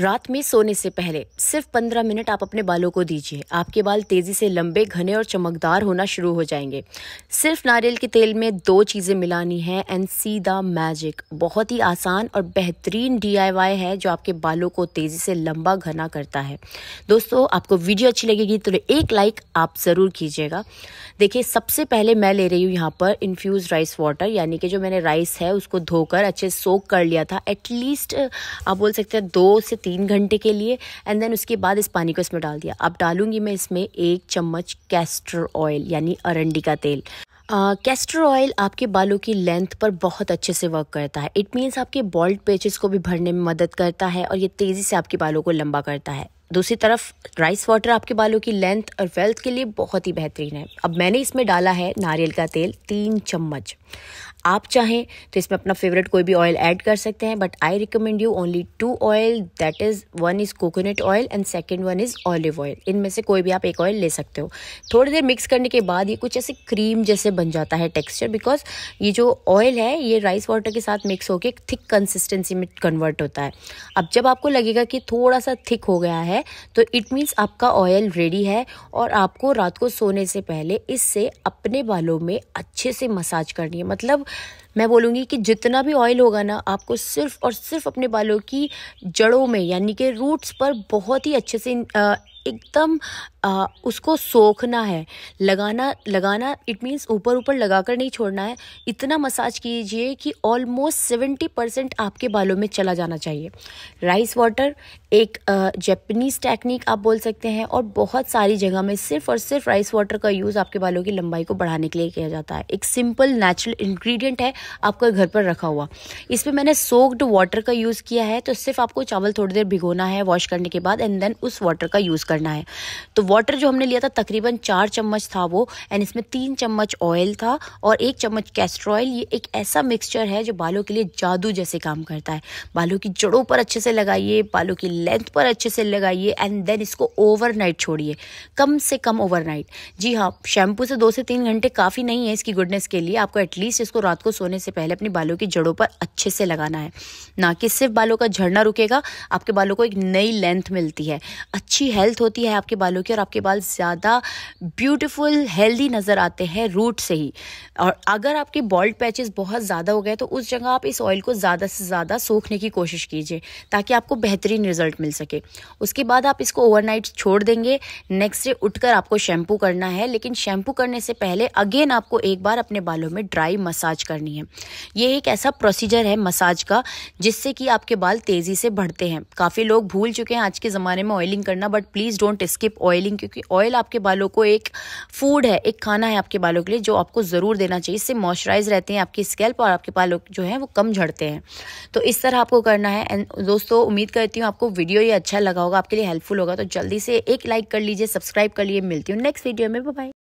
रात में सोने से पहले सिर्फ 15 मिनट आप अपने बालों को दीजिए आपके बाल तेजी से लंबे घने और चमकदार होना शुरू हो जाएंगे सिर्फ नारियल के तेल में दो चीज़ें मिलानी है एंड सी द मैजिक बहुत ही आसान और बेहतरीन डीआईवाई है जो आपके बालों को तेज़ी से लंबा घना करता है दोस्तों आपको वीडियो अच्छी लगेगी तो एक लाइक आप ज़रूर कीजिएगा देखिए सबसे पहले मैं ले रही हूँ यहाँ पर इन्फ्यूज़ राइस वाटर यानी कि जो मैंने राइस है उसको धोकर अच्छे सोक कर लिया था एटलीस्ट आप बोल सकते हैं दो से तीन घंटे के लिए एंड देन उसके बाद इस पानी को इसमें डाल दिया अब डालूंगी मैं इसमें एक चम्मच कैस्टर ऑयल यानी अरंडी का तेल कैस्टर uh, ऑयल आपके बालों की लेंथ पर बहुत अच्छे से वर्क करता है इट मीन्स आपके बॉल्ड पेचेस को भी भरने में मदद करता है और ये तेज़ी से आपके बालों को लंबा करता है दूसरी तरफ राइस वाटर आपके बालों की लेंथ और वेल्थ के लिए बहुत ही बेहतरीन है अब मैंने इसमें डाला है नारियल का तेल तीन चम्मच आप चाहें तो इसमें अपना फेवरेट कोई भी ऑयल ऐड कर सकते हैं but I recommend you only two oil that is one is coconut oil and second one is olive oil इनमें से कोई भी आप एक ऑयल ले सकते हो थोड़ी देर मिक्स करने के बाद ये कुछ ऐसे क्रीम जैसे बन जाता है टेक्सचर बिकॉज ये जो ऑयल है ये राइस वाटर के साथ मिक्स होकर थिक कंसिस्टेंसी में कन्वर्ट होता है अब जब आपको लगेगा कि थोड़ा सा थिक हो गया है तो इट मीन्स आपका ऑयल रेडी है और आपको रात को सोने से पहले इससे अपने बालों में अच्छे से मसाज करनी है मतलब मैं बोलूँगी कि जितना भी ऑयल होगा ना आपको सिर्फ और सिर्फ अपने बालों की जड़ों में यानी कि रूट्स पर बहुत ही अच्छे से एकदम उसको सोखना है लगाना लगाना इट मीन्स ऊपर ऊपर लगाकर नहीं छोड़ना है इतना मसाज कीजिए कि ऑलमोस्ट सेवेंटी परसेंट आपके बालों में चला जाना चाहिए राइस वाटर एक जैपनीज़ टेक्निक आप बोल सकते हैं और बहुत सारी जगह में सिर्फ और सिर्फ राइस वाटर का यूज़ आपके बालों की लंबाई को बढ़ाने के लिए किया जाता है एक सिंपल नेचुरल इन्ग्रीडियंट है आपका घर पर रखा हुआ इसमें मैंने सोक्ड वाटर का यूज़ किया है तो सिर्फ आपको चावल थोड़ी देर भिगोना है वॉश करने के बाद एंड देन उस वाटर का यूज़ करना है तो वाटर जो हमने लिया था तकरीबन चार चम्मच था वो एंड इसमें तीन चम्मच ऑयल था और एक चम्मच कैस्टर ऑयल ये एक ऐसा मिक्सचर है जो बालों के लिए जादू जैसे काम करता है बालों की जड़ों पर अच्छे से लगाइए बालों की लेंथ पर अच्छे से लगाइए एंड देन इसको ओवरनाइट छोड़िए कम से कम ओवरनाइट जी हाँ शैम्पू से दो से तीन घंटे काफ़ी नहीं है इसकी गुडनेस के लिए आपको एटलीस्ट इसको रात को सोने सोने से पहले अपने बालों की जड़ों पर अच्छे से लगाना है ना कि सिर्फ बालों का झड़ना रुकेगा आपके बालों को एक नई लेंथ मिलती है अच्छी हेल्थ होती है आपके बालों की और आपके बाल ज़्यादा ब्यूटिफुल हेल्दी नज़र आते हैं रूट से ही और अगर आपके बॉल्ड पैचेस बहुत ज़्यादा हो गए तो उस जगह आप इस ऑयल को ज़्यादा से ज़्यादा सोखने की कोशिश कीजिए ताकि आपको बेहतरीन रिजल्ट मिल सके उसके बाद आप इसको ओवरनाइट छोड़ देंगे नेक्स्ट डे उठकर आपको शैम्पू करना है लेकिन शैम्पू करने से पहले अगेन आपको एक बार अपने बालों में ड्राई मसाज करनी है हैं ये एक ऐसा प्रोसीजर है मसाज का जिससे कि आपके बाल तेज़ी से बढ़ते हैं काफ़ी लोग भूल चुके हैं आज के ज़माने में ऑयलिंग करना but please don't skip oiling क्योंकि ऑयल आपके बालों को एक फूड है एक खाना है आपके बालों के लिए जो आपको ज़रूर देना चाहिए इससे मॉइस्चराइज रहते हैं आपकी स्कैल्प और आपके बालों जो है वो कम झड़ते हैं तो इस तरह आपको करना है एंड दोस्तों उम्मीद करती हूँ आपको वीडियो ये अच्छा लगा होगा आपके लिए हेल्पफुल होगा तो जल्दी से एक लाइक कर लीजिए सब्सक्राइब कर लिए मिलती हूँ नेक्स्ट वीडियो में बाय